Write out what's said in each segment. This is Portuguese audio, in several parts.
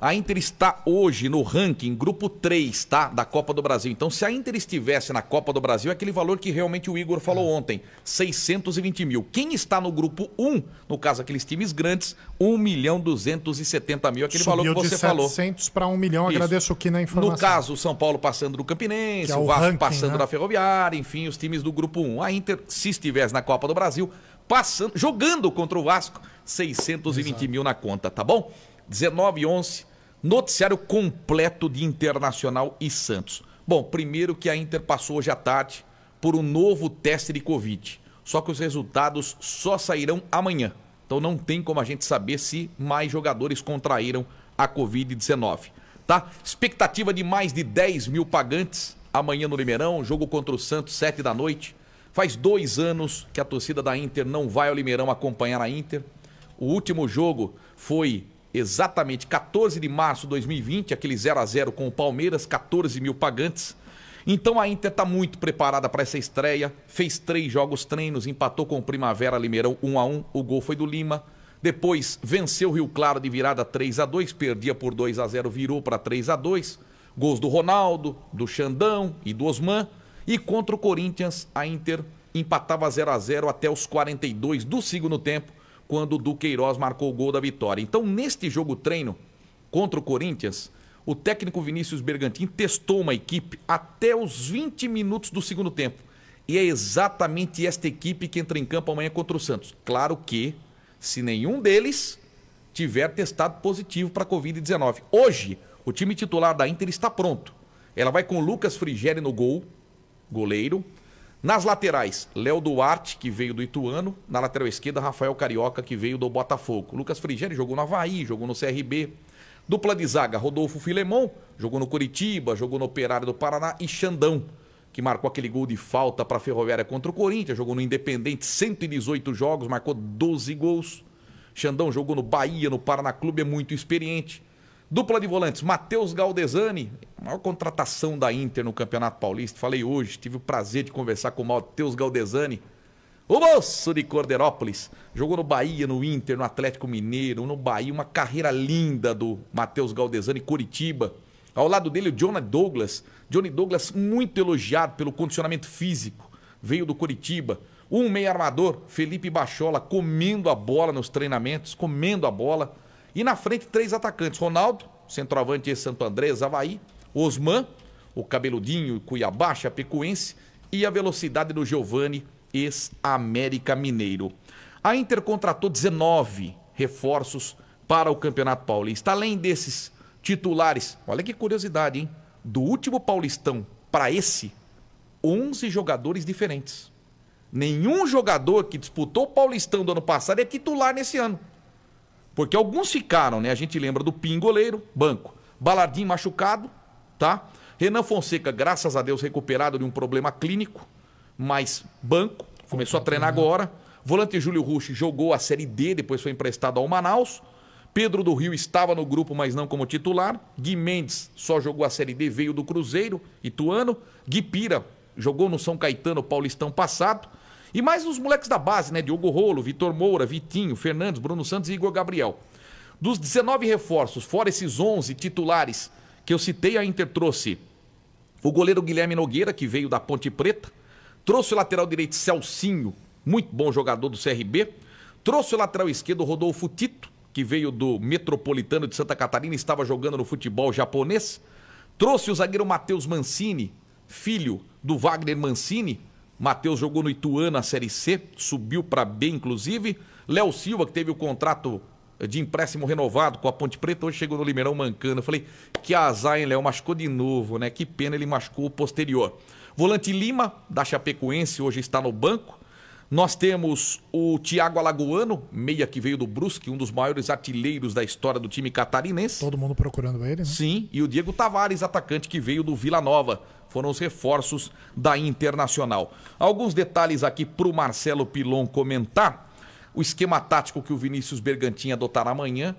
a Inter está hoje no ranking grupo 3, tá? Da Copa do Brasil. Então, se a Inter estivesse na Copa do Brasil, é aquele valor que realmente o Igor falou ontem: 620 mil. Quem está no grupo 1, no caso aqueles times grandes, 1 milhão 270 mil, aquele Subiu valor que você de 700 falou. 700 para 1 milhão, Isso. agradeço aqui na informação. No caso, o São Paulo passando do Campinense, é o, o Vasco ranking, passando né? da Ferroviária, enfim, os times do grupo 1. A Inter, se estivesse na Copa do Brasil, passando, jogando contra o Vasco, 620 Exato. mil na conta, tá bom? 19 e 11, noticiário completo de Internacional e Santos. Bom, primeiro que a Inter passou hoje à tarde por um novo teste de Covid. Só que os resultados só sairão amanhã. Então não tem como a gente saber se mais jogadores contraíram a Covid-19. Tá? Expectativa de mais de 10 mil pagantes amanhã no Limeirão, jogo contra o Santos, 7 da noite. Faz dois anos que a torcida da Inter não vai ao Limeirão acompanhar a Inter. O último jogo foi exatamente 14 de março de 2020, aquele 0 a 0 com o Palmeiras, 14 mil pagantes. Então a Inter está muito preparada para essa estreia. Fez três jogos treinos, empatou com o Primavera Limeirão 1 a 1. O gol foi do Lima. Depois venceu o Rio Claro de virada 3 a 2, perdia por 2 a 0, virou para 3 a 2. Gols do Ronaldo, do Xandão e do Osman. E contra o Corinthians, a Inter empatava 0 a 0 até os 42 do segundo tempo quando o Duqueiroz marcou o gol da vitória. Então, neste jogo treino contra o Corinthians, o técnico Vinícius Bergantin testou uma equipe até os 20 minutos do segundo tempo. E é exatamente esta equipe que entra em campo amanhã contra o Santos. Claro que, se nenhum deles tiver testado positivo para a Covid-19. Hoje, o time titular da Inter está pronto. Ela vai com Lucas Frigeri no gol, goleiro, nas laterais, Léo Duarte, que veio do Ituano. Na lateral esquerda, Rafael Carioca, que veio do Botafogo. Lucas Frigeri jogou no Havaí, jogou no CRB. Dupla de zaga, Rodolfo Filemon, jogou no Curitiba, jogou no Operário do Paraná. E Xandão, que marcou aquele gol de falta para a Ferroviária contra o Corinthians. Jogou no Independente, 118 jogos, marcou 12 gols. Xandão jogou no Bahia, no Paraná Clube, é muito experiente. Dupla de volantes, Matheus Galdesani, maior contratação da Inter no Campeonato Paulista. Falei hoje, tive o prazer de conversar com o Matheus Galdesani. O moço de Corderópolis jogou no Bahia, no Inter, no Atlético Mineiro, no Bahia, uma carreira linda do Matheus Galdesani, Curitiba. Ao lado dele, o Johnny Douglas. Johnny Douglas, muito elogiado pelo condicionamento físico, veio do Curitiba. Um meio armador, Felipe Bachola, comendo a bola nos treinamentos, comendo a bola. E na frente, três atacantes: Ronaldo, centroavante de Santo Andrés, Havaí, Osman, o cabeludinho Cuiabá, Chapecoense, e a velocidade do Giovani, ex-América Mineiro. A Inter contratou 19 reforços para o Campeonato Paulista. Além desses titulares, olha que curiosidade, hein? Do último Paulistão para esse, 11 jogadores diferentes. Nenhum jogador que disputou o Paulistão do ano passado é titular nesse ano. Porque alguns ficaram, né? A gente lembra do Pingoleiro, banco. Balardim machucado, tá? Renan Fonseca, graças a Deus, recuperado de um problema clínico, mas banco, começou a treinar né? agora. Volante Júlio Rush jogou a Série D, depois foi emprestado ao Manaus. Pedro do Rio estava no grupo, mas não como titular. Gui Mendes só jogou a Série D, veio do Cruzeiro, Ituano. Gui Pira jogou no São Caetano Paulistão passado. E mais os moleques da base, né? Diogo Rolo, Vitor Moura, Vitinho, Fernandes, Bruno Santos e Igor Gabriel. Dos 19 reforços, fora esses 11 titulares que eu citei, a Inter trouxe o goleiro Guilherme Nogueira, que veio da Ponte Preta. Trouxe o lateral direito Celcinho, muito bom jogador do CRB. Trouxe o lateral esquerdo Rodolfo Tito, que veio do Metropolitano de Santa Catarina, e estava jogando no futebol japonês. Trouxe o zagueiro Matheus Mancini, filho do Wagner Mancini, Matheus jogou no Ituano, a Série C, subiu para B, inclusive. Léo Silva, que teve o contrato de empréstimo renovado com a Ponte Preta, hoje chegou no Limeirão mancando. Eu falei, que azar, hein, Léo? Machucou de novo, né? Que pena ele machucou o posterior. Volante Lima, da Chapecoense, hoje está no banco. Nós temos o Thiago Alagoano, meia que veio do Brusque, um dos maiores artilheiros da história do time catarinense. Todo mundo procurando ele, né? Sim, e o Diego Tavares, atacante que veio do Vila Nova. Foram os reforços da Internacional. Alguns detalhes aqui para o Marcelo Pilon comentar. O esquema tático que o Vinícius Bergantin adotará amanhã,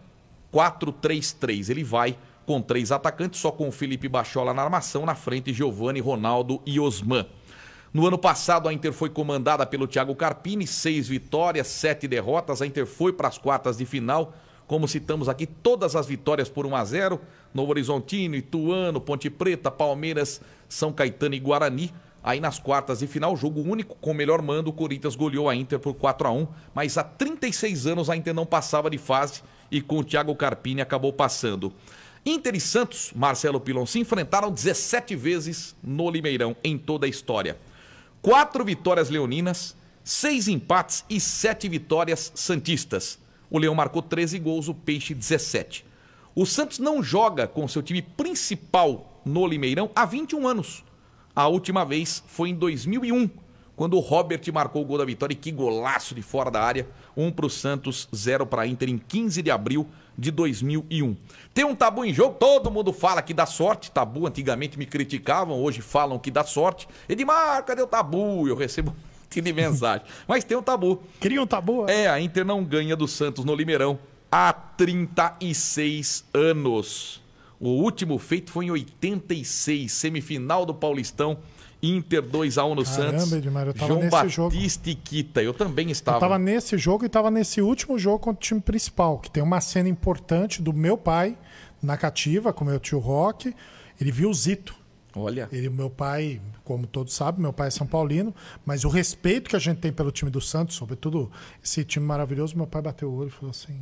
4-3-3. Ele vai com três atacantes, só com o Felipe Bachola na armação, na frente Giovani, Ronaldo e Osman. No ano passado, a Inter foi comandada pelo Thiago Carpini, seis vitórias, sete derrotas. A Inter foi para as quartas de final, como citamos aqui, todas as vitórias por 1 a 0 Novo Horizontino, Ituano, Ponte Preta, Palmeiras, São Caetano e Guarani. Aí nas quartas de final, jogo único com o melhor mando, o Corinthians goleou a Inter por 4 a 1 mas há 36 anos a Inter não passava de fase e com o Thiago Carpini acabou passando. Inter e Santos, Marcelo Pilon, se enfrentaram 17 vezes no Limeirão em toda a história quatro vitórias leoninas, seis empates e sete vitórias santistas. O Leão marcou 13 gols, o Peixe 17. O Santos não joga com seu time principal no Limeirão há 21 anos. A última vez foi em 2001, quando o Robert marcou o gol da vitória. E que golaço de fora da área. Um para o Santos, zero para a Inter em 15 de abril de 2001. Tem um tabu em jogo, todo mundo fala que dá sorte. Tabu, antigamente me criticavam, hoje falam que dá sorte. Edmar, cadê o tabu? Eu recebo um de mensagem. Mas tem um tabu. Cria um tabu? É? é, a Inter não ganha do Santos no Limeirão há 36 anos. O último feito foi em 86, semifinal do Paulistão Inter 2x1 no Caramba, Santos. Edmar, eu João nesse Batista jogo. e Kita. Eu também estava. Eu estava nesse jogo e estava nesse último jogo contra o time principal, que tem uma cena importante do meu pai na cativa, com meu tio Rock. Ele viu o Zito. Olha. Ele, meu pai, como todos sabem, meu pai é São Paulino, mas o respeito que a gente tem pelo time do Santos, sobretudo esse time maravilhoso, meu pai bateu o olho e falou assim: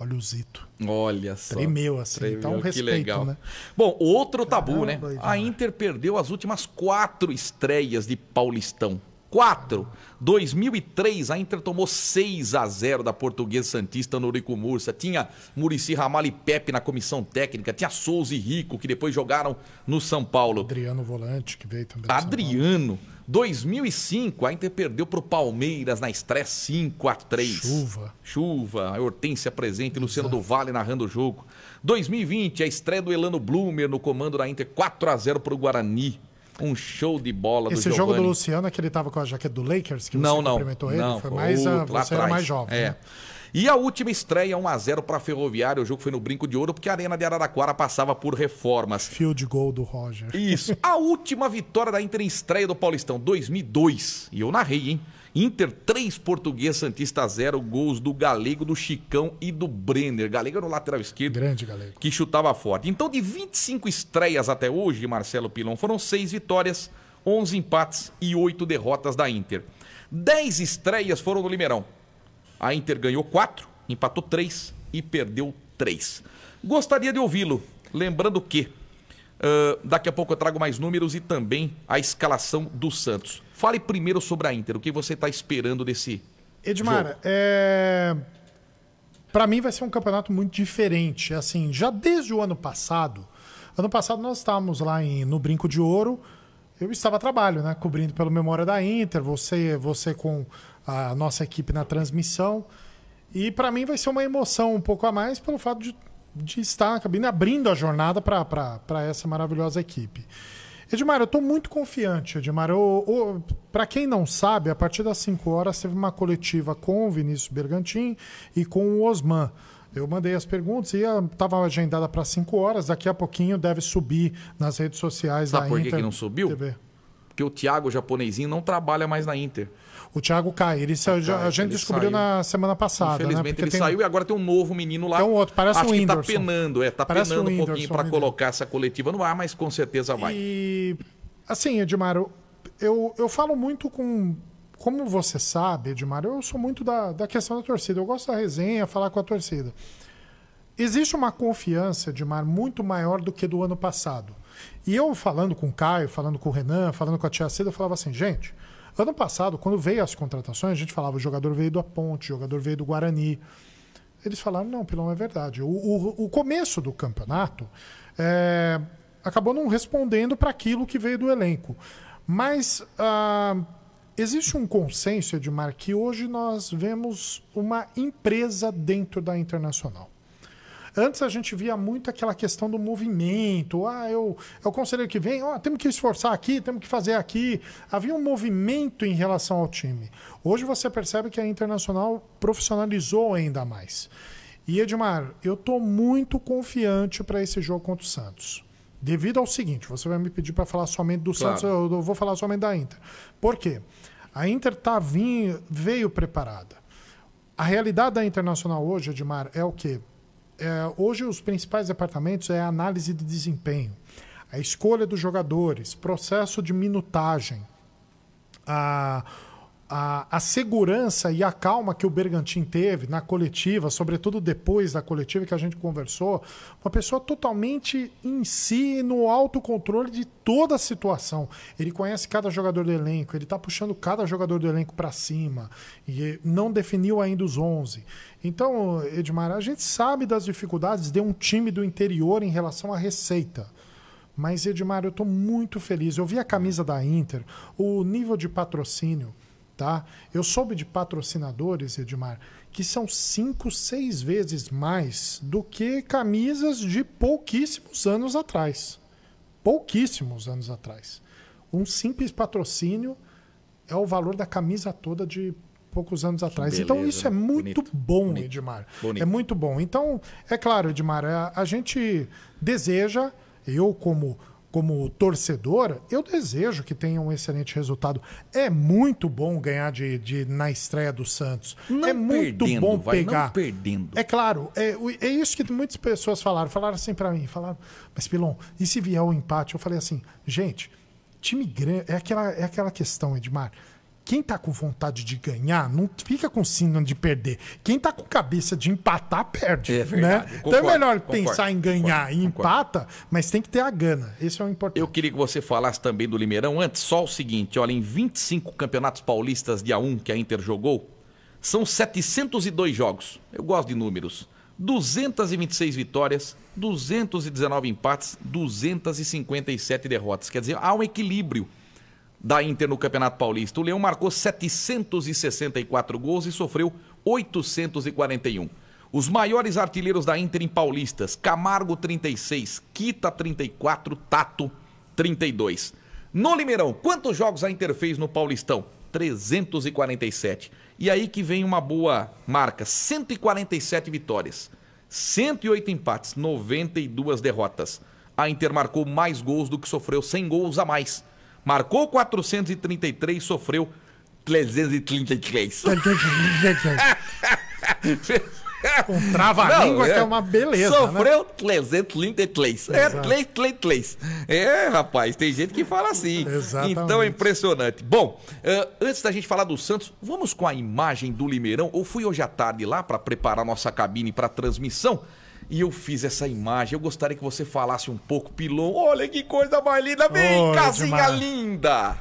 Olha o Zito. Olha só. Tremeu assim. Tremeu, então, respeito, que legal. né? Bom, outro tabu, Caramba, né? a Inter perdeu as últimas quatro estreias de Paulistão. Quatro. 2003, a Inter tomou 6 a 0 da Portuguesa Santista no Rico Mursa. Tinha Murici Ramalho e Pepe na comissão técnica. Tinha Souza e Rico, que depois jogaram no São Paulo. Adriano Volante, que veio também. Adriano. 2005, a Inter perdeu para o Palmeiras na estreia 5 a 3 Chuva. Chuva, a Hortência presente, Exato. Luciano do Vale narrando o jogo. 2020, a estreia do Elano Blumer no comando da Inter 4 a 0 para o Guarani. Um show de bola Esse do jogo do Luciano é que ele estava com a jaqueta do Lakers, que não, você não, cumprimentou ele? Não, foi mais, a, você era mais jovem. É. Né? E a última estreia, 1x0 para Ferroviário. O jogo foi no Brinco de Ouro, porque a Arena de Araraquara passava por reformas. Field goal do Roger. Isso. A última vitória da Inter em estreia do Paulistão, 2002. E eu narrei, hein? Inter 3, Português Santista 0, gols do Galego, do Chicão e do Brenner. Galego era o lateral esquerdo. Grande Galego. Que chutava forte. Então, de 25 estreias até hoje, Marcelo Pilon, foram 6 vitórias, 11 empates e 8 derrotas da Inter. 10 estreias foram no Limeirão. A Inter ganhou 4, empatou 3 e perdeu 3. Gostaria de ouvi-lo, lembrando que uh, daqui a pouco eu trago mais números e também a escalação do Santos. Fale primeiro sobre a Inter, o que você está esperando desse. Edmar, é... para mim vai ser um campeonato muito diferente. Assim, já desde o ano passado, ano passado nós estávamos lá em, no Brinco de Ouro eu estava a trabalho, né? Cobrindo pelo Memória da Inter, você, você com a nossa equipe na transmissão. E para mim vai ser uma emoção um pouco a mais pelo fato de, de estar acabando né, abrindo a jornada para essa maravilhosa equipe. Edmar, eu estou muito confiante, Edmar. Para quem não sabe, a partir das 5 horas teve uma coletiva com o Vinícius Bergantin e com o Osman. Eu mandei as perguntas e estava ah, agendada para 5 horas. Daqui a pouquinho deve subir nas redes sociais Sabe da por Inter. que não subiu? TV. Porque o Thiago, o japonesinho, não trabalha mais na Inter. O Thiago cai. Ele, ah, já, a gente descobriu saiu. na semana passada. Né? Infelizmente né? ele tem... saiu e agora tem um novo menino lá. Tem um outro, parece Acho um que está penando, é, tá penando um, um pouquinho para né? colocar essa coletiva no ar, mas com certeza vai. E assim, Edmar, eu, eu falo muito com como você sabe, Edmar, eu sou muito da, da questão da torcida. Eu gosto da resenha, falar com a torcida. Existe uma confiança, Edmar, muito maior do que do ano passado. E eu falando com o Caio, falando com o Renan, falando com a Tia Cida, eu falava assim, gente, ano passado, quando veio as contratações, a gente falava, o jogador veio da Ponte, o jogador veio do Guarani. Eles falaram, não, Pilão, é verdade. O, o, o começo do campeonato é, acabou não respondendo para aquilo que veio do elenco. Mas... Ah, Existe um consenso, Edmar, que hoje nós vemos uma empresa dentro da internacional. Antes a gente via muito aquela questão do movimento. Ah, eu, é o conselheiro que vem, Ah, oh, temos que esforçar aqui, temos que fazer aqui. Havia um movimento em relação ao time. Hoje você percebe que a internacional profissionalizou ainda mais. E Edmar, eu estou muito confiante para esse jogo contra o Santos. Devido ao seguinte, você vai me pedir para falar somente do claro. Santos, eu vou falar somente da Inter. Por quê? A Inter tá vinho, veio preparada. A realidade da Internacional hoje, Edmar, é o quê? É, hoje os principais departamentos é a análise de desempenho, a escolha dos jogadores, processo de minutagem, a a, a, segurança e a calma que o Bergantin teve na coletiva, sobretudo depois da coletiva que a gente conversou, uma pessoa totalmente em si, no autocontrole de toda a situação. Ele conhece cada jogador do elenco, ele está puxando cada jogador do elenco para cima e não definiu ainda os 11. Então, Edmar, a gente sabe das dificuldades de um time do interior em relação à receita. Mas, Edmar, eu estou muito feliz. Eu vi a camisa da Inter, o nível de patrocínio tá? Eu soube de patrocinadores, Edmar, que são cinco, seis vezes mais do que camisas de pouquíssimos anos atrás. Pouquíssimos anos atrás. Um simples patrocínio é o valor da camisa toda de poucos anos atrás. Então, Beleza, então isso é muito bonito, bom, bonito, Edmar. Bonito. É muito bom. Então, é claro, Edmar, a, é, a gente deseja, eu como como torcedor, eu desejo que tenha um excelente resultado. É muito bom ganhar de, de na estreia do Santos. Não é muito perdendo, bom vai, pegar. Não perdendo. É claro, é, é isso que muitas pessoas falaram. Falaram assim para mim, falaram, mas Pilon, e se vier o um empate? Eu falei assim, gente, time grande. É aquela, é aquela questão, Edmar. Quem tá com vontade de ganhar não fica com síndrome de perder. Quem tá com cabeça de empatar, perde. É né? verdade. Né? Concordo, então é melhor concordo, pensar em ganhar concordo, e empata, mas tem que ter a gana. Esse é o importante. Eu queria que você falasse também do Limeirão antes, só o seguinte: olha, em 25 campeonatos paulistas de A1 que a Inter jogou, são 702 jogos. Eu gosto de números. 226 vitórias, 219 empates, 257 derrotas. Quer dizer, há um equilíbrio da Inter no Campeonato Paulista. O Leão marcou 764 gols e sofreu 841. Os maiores artilheiros da Inter em paulistas: Camargo 36, Quita 34, Tato 32. No Limeirão, quantos jogos a Inter fez no Paulistão? 347. E aí que vem uma boa marca: 147 vitórias, 108 empates, 92 derrotas. A Inter marcou mais gols do que sofreu, 100 gols a mais. Marcou 433, sofreu 333. Com trava-língua é, que é uma beleza. Sofreu né? 333. É 333. É, rapaz, tem gente que fala assim. Exatamente. Então é impressionante. Bom, eh, antes da gente falar do Santos, vamos com a imagem do Limeirão. ou fui hoje à tarde lá para preparar nossa cabine para transmissão. E eu fiz essa imagem. Eu gostaria que você falasse um pouco, Pilon. Olha que coisa mais linda! Vem, casinha Edmar. linda!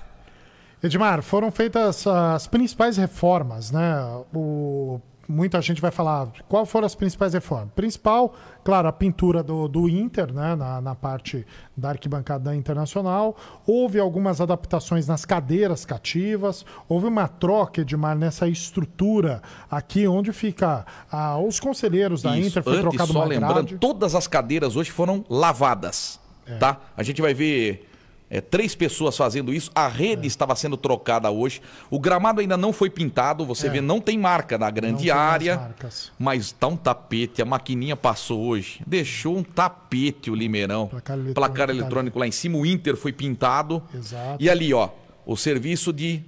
Edmar, foram feitas as principais reformas, né? O muita gente vai falar qual foram as principais reformas. Principal, claro, a pintura do, do Inter, né, na, na parte da arquibancada internacional. Houve algumas adaptações nas cadeiras cativas, houve uma troca de mar nessa estrutura aqui onde fica ah, os conselheiros da Isso, Inter. Foi antes, trocado só uma lembrando, grade. todas as cadeiras hoje foram lavadas. É. Tá? A gente vai ver é, três pessoas fazendo isso. A rede é. estava sendo trocada hoje. O gramado ainda não foi pintado. Você é. vê, não tem marca na grande área. Mas está um tapete. A maquininha passou hoje. Deixou um tapete o Limeirão. Placar eletrônico, tá Placar eletrônico lá em cima. O Inter foi pintado. Exato. E ali, ó, o serviço de.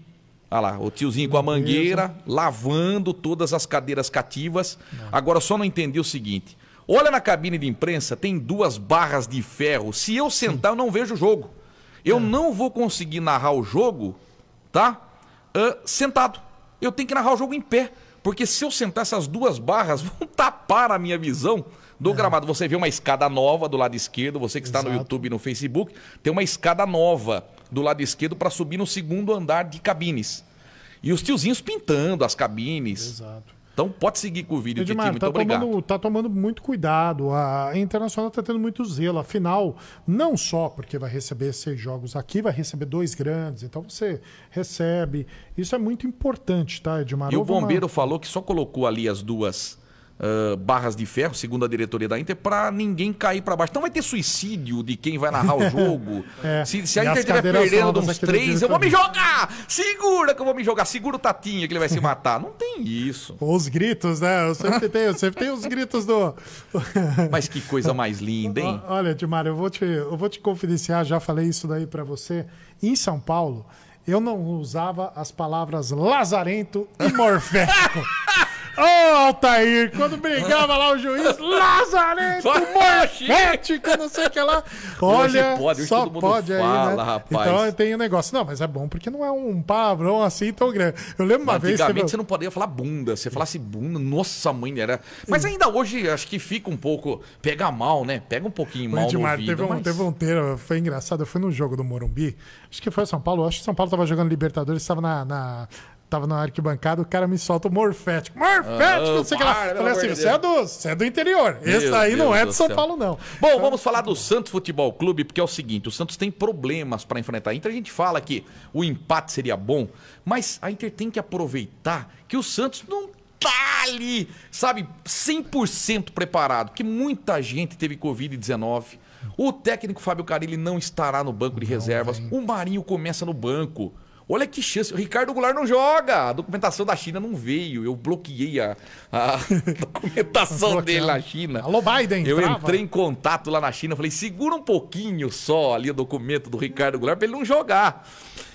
Olha ah lá, o tiozinho com a mangueira, lavando todas as cadeiras cativas. Não. Agora, só não entendi o seguinte. Olha na cabine de imprensa, tem duas barras de ferro. Se eu sentar, Sim. eu não vejo o jogo. Eu é. não vou conseguir narrar o jogo, tá? Uh, sentado. Eu tenho que narrar o jogo em pé. Porque se eu sentar, essas duas barras vão tapar a minha visão do é. gramado. Você vê uma escada nova do lado esquerdo, você que está Exato. no YouTube e no Facebook, tem uma escada nova do lado esquerdo para subir no segundo andar de cabines. E os tiozinhos pintando as cabines. Exato. Então pode seguir com o vídeo, Edmar, Titi. Muito tá obrigado. Tomando, tá tomando muito cuidado. A Internacional tá tendo muito zelo. Afinal, não só porque vai receber seis jogos aqui, vai receber dois grandes. Então você recebe. Isso é muito importante, tá, Edmar? E Houve o bombeiro uma... falou que só colocou ali as duas Uh, barras de ferro, segundo a diretoria da Inter, para ninguém cair para baixo. Então vai ter suicídio de quem vai narrar o jogo. é. se, se, a Inter estiver perdendo uns três, eu vou me jogar! Segura que eu vou me jogar! Segura o Tatinha que ele vai se matar. Não tem isso. os gritos, né? Eu sempre tenho, sempre tenho os gritos do. Mas que coisa mais linda, hein? Olha, Dimar, eu vou te, eu vou te confidenciar, já falei isso daí para você. Em São Paulo, eu não usava as palavras lazarento e morfético. Ô, oh, Altair, quando brigava lá o juiz, Lazarento, Morfete, que não sei o que lá. É Olha, pode, só pode fala, aí, né? rapaz. Então tem o um negócio. Não, mas é bom porque não é um pavrão assim tão grande. Eu lembro uma vez... Antigamente você não poderia falar bunda. Você falasse bunda, nossa mãe, era... Mas ainda hoje acho que fica um pouco... Pega mal, né? Pega um pouquinho mal Edmar, no ouvido. Teve, um, mas... teve um foi engraçado. Eu fui no jogo do Morumbi. Acho que foi São Paulo. Acho que São Paulo tava jogando Libertadores, estava na, na tava na arquibancada, o cara me solta o morfético. Morfético, ah, não sei que lá. Falei assim, você é, do, você é do interior. Esse aí não é de São céu. Paulo, não. Bom, então, vamos falar do hum. Santos Futebol Clube, porque é o seguinte, o Santos tem problemas para enfrentar a Inter. A gente fala que o empate seria bom, mas a Inter tem que aproveitar que o Santos não tá ali, sabe, 100% preparado, que muita gente teve Covid-19. O técnico Fábio Carilli não estará no banco de não, reservas. Vem. O Marinho começa no banco. Olha que chance. O Ricardo Goulart não joga. A documentação da China não veio. Eu bloqueei a, a documentação dele na China. Alô, Biden. Eu entrei em contato lá na China. Falei, segura um pouquinho só ali o documento do Ricardo Goulart para ele não jogar.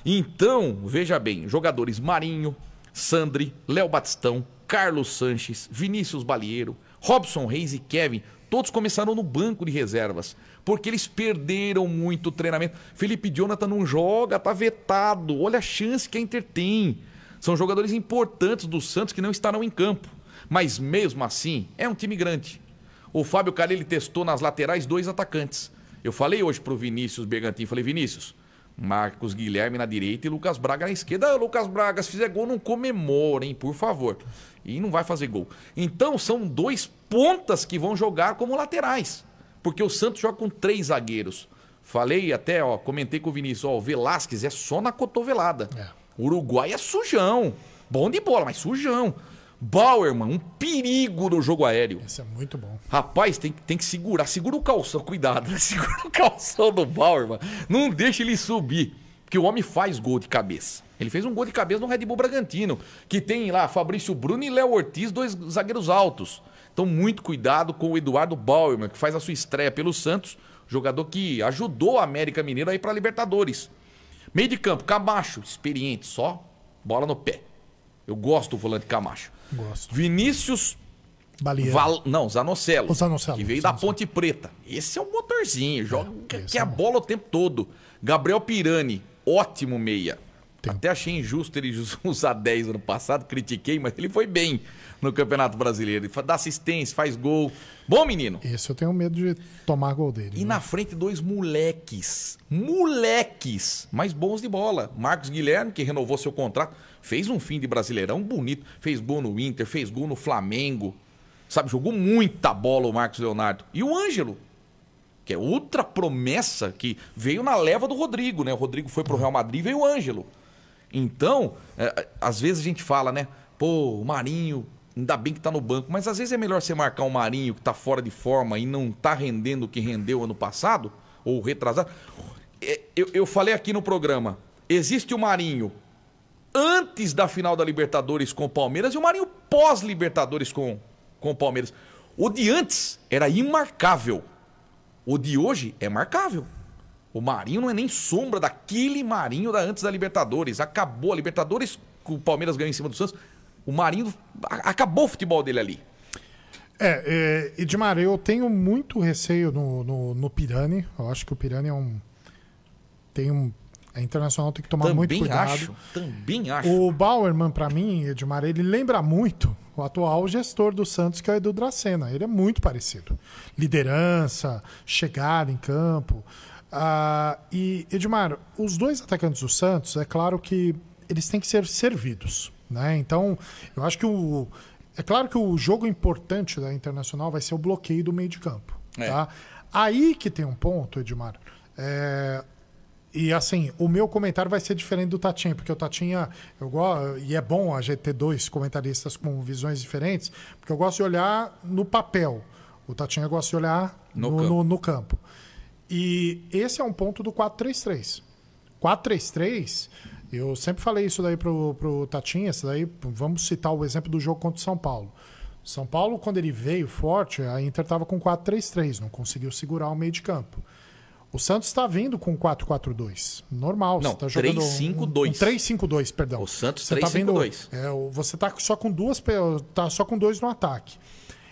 Então, veja bem. Jogadores Marinho, Sandri, Léo Batistão, Carlos Sanches, Vinícius Balieiro, Robson Reis e Kevin Todos começaram no banco de reservas, porque eles perderam muito treinamento. Felipe Jonathan não joga, tá vetado. Olha a chance que a Inter tem. São jogadores importantes do Santos que não estarão em campo. Mas mesmo assim, é um time grande. O Fábio Carelli testou nas laterais dois atacantes. Eu falei hoje pro Vinícius Bergantin, falei, Vinícius, Marcos Guilherme na direita e Lucas Braga na esquerda. Ah, Lucas Braga, se fizer gol, não comemorem, por favor. E não vai fazer gol. Então são dois pontas que vão jogar como laterais. Porque o Santos joga com três zagueiros. Falei até, ó, comentei com o Vinícius, ó, o Velasquez é só na cotovelada. É. O Uruguai é sujão. Bom de bola, mas sujão. Bauerman, um perigo no jogo aéreo. Esse é muito bom. Rapaz, tem, tem que segurar. Segura o calção, cuidado. Né? Segura o calção do Bauerman. Não deixe ele subir. Porque o homem faz gol de cabeça. Ele fez um gol de cabeça no Red Bull Bragantino. Que tem lá Fabrício Bruno e Léo Ortiz, dois zagueiros altos. Então, muito cuidado com o Eduardo Bauerman, que faz a sua estreia pelo Santos. Jogador que ajudou a América Mineira a ir para Libertadores. Meio de campo, Camacho, experiente só. Bola no pé. Eu gosto do volante Camacho. Gosto. Vinícius Baleia. Val... Não, Zanocelo. O Zanocelo. Que veio Zanocelo. da Ponte Preta. Esse é o motorzinho, joga é, que é a é bom. bola o tempo todo. Gabriel Pirani, ótimo meia tempo. Até achei injusto ele usar 10 ano passado, critiquei, mas ele foi bem no Campeonato Brasileiro. Ele dá assistência, faz gol. Bom menino. Esse eu tenho medo de tomar gol dele. E né? na frente, dois moleques. Moleques, mas bons de bola. Marcos Guilherme, que renovou seu contrato, fez um fim de Brasileirão bonito. Fez gol no Inter, fez gol no Flamengo. Sabe, jogou muita bola o Marcos Leonardo. E o Ângelo, que é outra promessa que veio na leva do Rodrigo, né? O Rodrigo foi pro Real Madrid e veio o Ângelo. Então, é, às vezes a gente fala, né? Pô, o Marinho, ainda bem que tá no banco, mas às vezes é melhor você marcar um Marinho que tá fora de forma e não tá rendendo o que rendeu ano passado, ou retrasado. É, eu, eu falei aqui no programa: existe o Marinho antes da final da Libertadores com o Palmeiras e o Marinho pós-Libertadores com, com o Palmeiras. O de antes era imarcável. O de hoje é marcável. O Marinho não é nem sombra daquele Marinho da antes da Libertadores. Acabou a Libertadores, o Palmeiras ganhou em cima do Santos. O Marinho acabou o futebol dele ali. É, é Edmar, eu tenho muito receio no, no, no, Pirani. Eu acho que o Pirani é um. Tem um. A Internacional tem que tomar também muito cuidado. Acho, também acho. O Bauerman, para mim, Edmar, ele lembra muito o atual gestor do Santos, que é o Edu Dracena. Ele é muito parecido. Liderança, chegada em campo. Ah, e, Edmar, os dois atacantes do Santos, é claro que eles têm que ser servidos. Né? Então, eu acho que o. É claro que o jogo importante da Internacional vai ser o bloqueio do meio de campo. É. Tá? Aí que tem um ponto, Edmar. É... E assim, o meu comentário vai ser diferente do Tatinha, porque o Tatinha, eu e é bom a gente ter dois comentaristas com visões diferentes, porque eu gosto de olhar no papel. O Tatinha gosta de olhar no, no campo. No, no campo. E esse é um ponto do 4-3-3. 4-3-3, eu sempre falei isso daí pro, pro Tatinha, isso daí, vamos citar o exemplo do jogo contra o São Paulo. São Paulo, quando ele veio forte, a Inter estava com 4-3-3, não conseguiu segurar o meio de campo. O Santos está vindo com 4-4-2. Normal. Não, você tá 3, 5, 2. Um, um 3-5-2, perdão. O Santos 3-5-2. Tá é, você está só com duas, tá só com dois no ataque.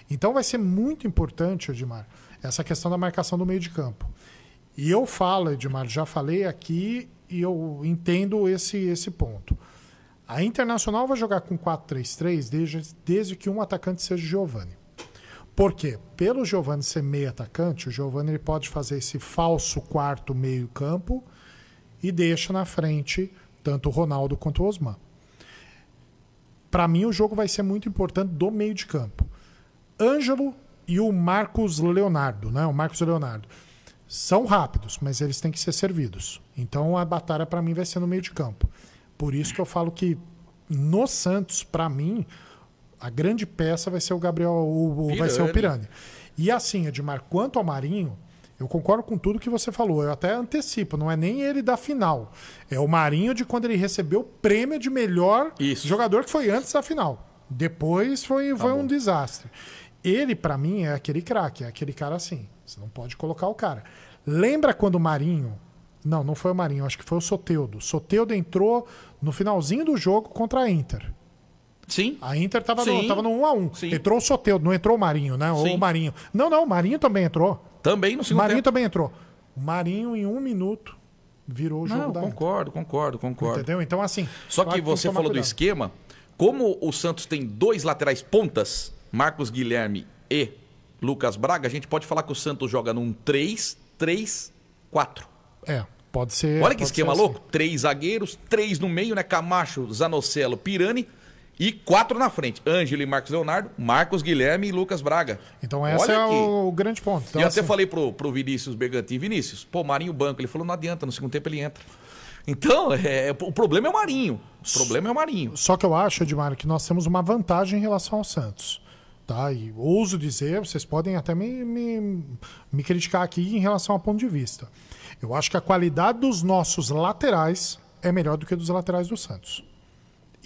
Então vai ser muito importante, Edmar, essa questão da marcação do meio de campo. E eu falo, Edmar, já falei aqui e eu entendo esse, esse ponto. A Internacional vai jogar com 4-3-3 desde, desde que um atacante seja Giovani. Por quê? Pelo Giovani ser meio atacante, o Giovani pode fazer esse falso quarto meio campo e deixa na frente tanto o Ronaldo quanto o Osman. Para mim, o jogo vai ser muito importante do meio de campo. Ângelo e o Marcos Leonardo, né? O Marcos Leonardo são rápidos, mas eles têm que ser servidos. Então a batalha para mim vai ser no meio de campo. Por isso que eu falo que no Santos, para mim, a grande peça vai ser o Gabriel, vai ser o Piranha. E assim, Edmar, quanto ao Marinho, eu concordo com tudo que você falou. Eu até antecipo, não é nem ele da final. É o Marinho de quando ele recebeu o prêmio de melhor Isso. jogador que foi antes da final. Depois foi, tá foi um desastre. Ele, para mim, é aquele craque, é aquele cara assim. Você não pode colocar o cara. Lembra quando o Marinho. Não, não foi o Marinho, acho que foi o Soteudo. Soteudo entrou no finalzinho do jogo contra a Inter. Sim. A Inter estava no, tava no 1x1. Sim. Entrou o Soteudo, não entrou o Marinho, né? Ou o Marinho. Não, não, o Marinho também entrou. Também no segundo Marinho tempo. também entrou. O Marinho, em um minuto, virou o jogo não, da concordo, Inter. concordo, concordo. Entendeu? Então, assim... Só que você falou cuidado. do esquema. Como o Santos tem dois laterais pontas, Marcos Guilherme e Lucas Braga, a gente pode falar que o Santos joga num 3, 3, 4. É, pode ser. Olha que esquema assim. louco. Três zagueiros, três no meio, né? Camacho, Zanocelo, Pirani. E quatro na frente. Ângelo e Marcos Leonardo, Marcos Guilherme e Lucas Braga. Então esse é o, o grande ponto. Então, e eu assim... até falei pro, pro Vinícius Begantin, Vinícius, pô, Marinho banco. Ele falou, não adianta, no segundo tempo ele entra. Então, é, é, o problema é o Marinho. O problema é o Marinho. Só que eu acho, Edmar, que nós temos uma vantagem em relação ao Santos tá? E ouso dizer, vocês podem até me, me, me criticar aqui em relação a ponto de vista. Eu acho que a qualidade dos nossos laterais é melhor do que dos laterais do Santos.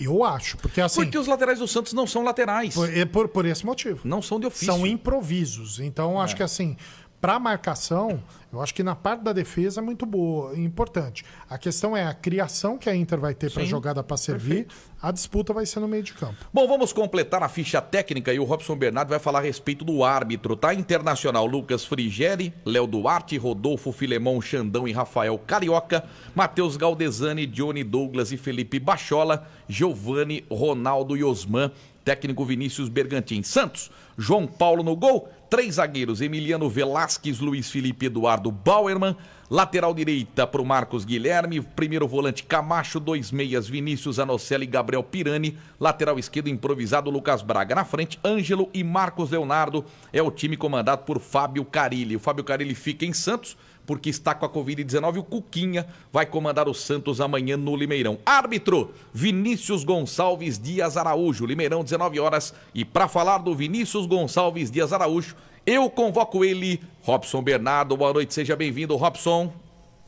Eu acho, porque assim. Porque os laterais do Santos não são laterais. Por, por, por esse motivo. Não são de ofício. São improvisos. Então, é. acho que assim, para marcação, eu acho que na parte da defesa é muito boa, é importante. A questão é a criação que a Inter vai ter para jogada para servir, perfeito. a disputa vai ser no meio de campo. Bom, vamos completar a ficha técnica e o Robson Bernardo vai falar a respeito do árbitro, tá? Internacional Lucas Frigeri, Léo Duarte, Rodolfo Filemão, Xandão e Rafael Carioca, Matheus Galdesani, Johnny Douglas e Felipe Bachola, Giovani, Ronaldo e Osman técnico Vinícius Bergantin. Santos, João Paulo no gol, três zagueiros: Emiliano Velasquez, Luiz Felipe Eduardo Bauerman. Lateral direita para o Marcos Guilherme. Primeiro volante Camacho, dois meias Vinícius Anocelli e Gabriel Pirani. Lateral esquerdo improvisado Lucas Braga. Na frente, Ângelo e Marcos Leonardo. É o time comandado por Fábio Carilli. O Fábio Carilli fica em Santos, porque está com a Covid-19. O Cuquinha vai comandar o Santos amanhã no Limeirão. Árbitro, Vinícius Gonçalves Dias Araújo, Limeirão, 19 horas. E para falar do Vinícius Gonçalves Dias Araújo, eu convoco ele, Robson Bernardo. Boa noite, seja bem-vindo, Robson.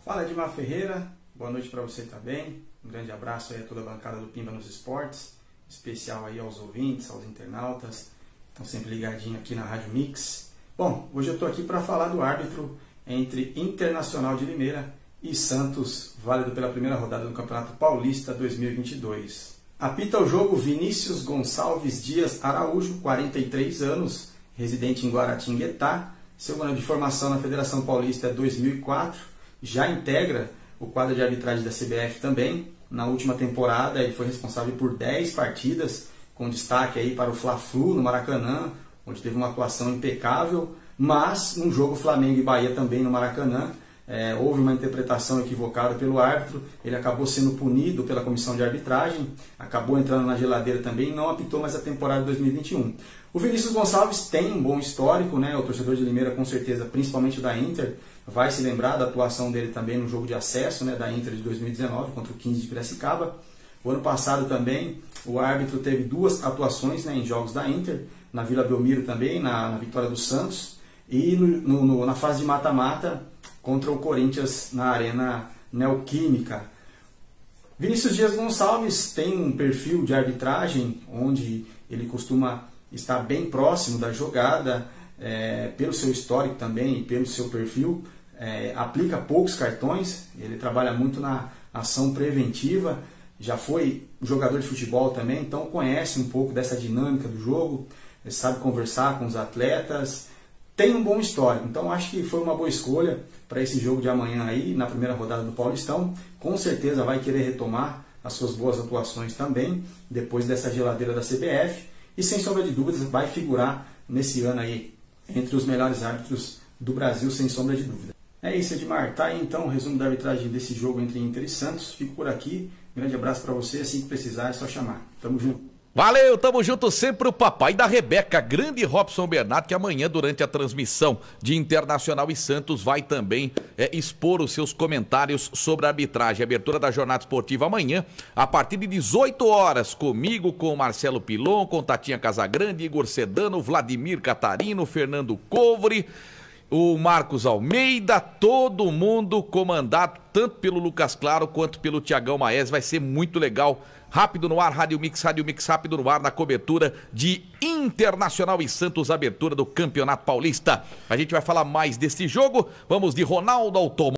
Fala, Edmar Ferreira. Boa noite para você também. Um grande abraço aí a toda a bancada do Pimba nos Esportes, especial aí aos ouvintes, aos internautas, estão sempre ligadinhos aqui na Rádio Mix. Bom, hoje eu estou aqui para falar do árbitro entre Internacional de Limeira e Santos, válido pela primeira rodada do Campeonato Paulista 2022. Apita o jogo Vinícius Gonçalves Dias Araújo, 43 anos, residente em Guaratinguetá. Seu ano de formação na Federação Paulista é 2004. Já integra o quadro de arbitragem da CBF também. Na última temporada, ele foi responsável por 10 partidas, com destaque aí para o Fla-Flu no Maracanã, onde teve uma atuação impecável. Mas num jogo Flamengo e Bahia também no Maracanã, é, houve uma interpretação equivocada pelo árbitro, ele acabou sendo punido pela comissão de arbitragem, acabou entrando na geladeira também e não apitou mais a temporada 2021. O Vinícius Gonçalves tem um bom histórico, né? o torcedor de Limeira com certeza, principalmente da Inter, vai se lembrar da atuação dele também no jogo de acesso né? da Inter de 2019 contra o 15 de Piracicaba. O ano passado também o árbitro teve duas atuações né? em jogos da Inter, na Vila Belmiro também, na, na vitória do Santos e no, no, na fase de mata-mata contra o Corinthians na Arena Neoquímica. Vinícius Dias Gonçalves tem um perfil de arbitragem onde ele costuma estar bem próximo da jogada, é, pelo seu histórico também e pelo seu perfil. É, aplica poucos cartões, ele trabalha muito na ação preventiva, já foi jogador de futebol também, então conhece um pouco dessa dinâmica do jogo, sabe conversar com os atletas, tem um bom histórico. Então acho que foi uma boa escolha para esse jogo de amanhã aí, na primeira rodada do Paulistão. Com certeza vai querer retomar as suas boas atuações também, depois dessa geladeira da CBF. E sem sombra de dúvidas vai figurar nesse ano aí entre os melhores árbitros do Brasil, sem sombra de dúvida. É isso, Edmar. Tá aí então o resumo da arbitragem desse jogo entre Inter e Santos. Fico por aqui. Grande abraço para você. Assim que precisar é só chamar. Tamo junto. Valeu, tamo junto sempre o papai da Rebeca, grande Robson Bernardo, que amanhã, durante a transmissão de Internacional e Santos, vai também é, expor os seus comentários sobre a arbitragem. Abertura da jornada esportiva amanhã, a partir de 18 horas, comigo, com Marcelo Pilon, com Tatinha Casagrande, Igor Sedano, Vladimir Catarino, Fernando Covre o Marcos Almeida, todo mundo comandado tanto pelo Lucas Claro quanto pelo Tiagão Maes. Vai ser muito legal. Rápido no ar, Rádio Mix, Rádio Mix, rápido no ar, na cobertura de Internacional e Santos, abertura do Campeonato Paulista. A gente vai falar mais desse jogo. Vamos de Ronaldo Automóvel.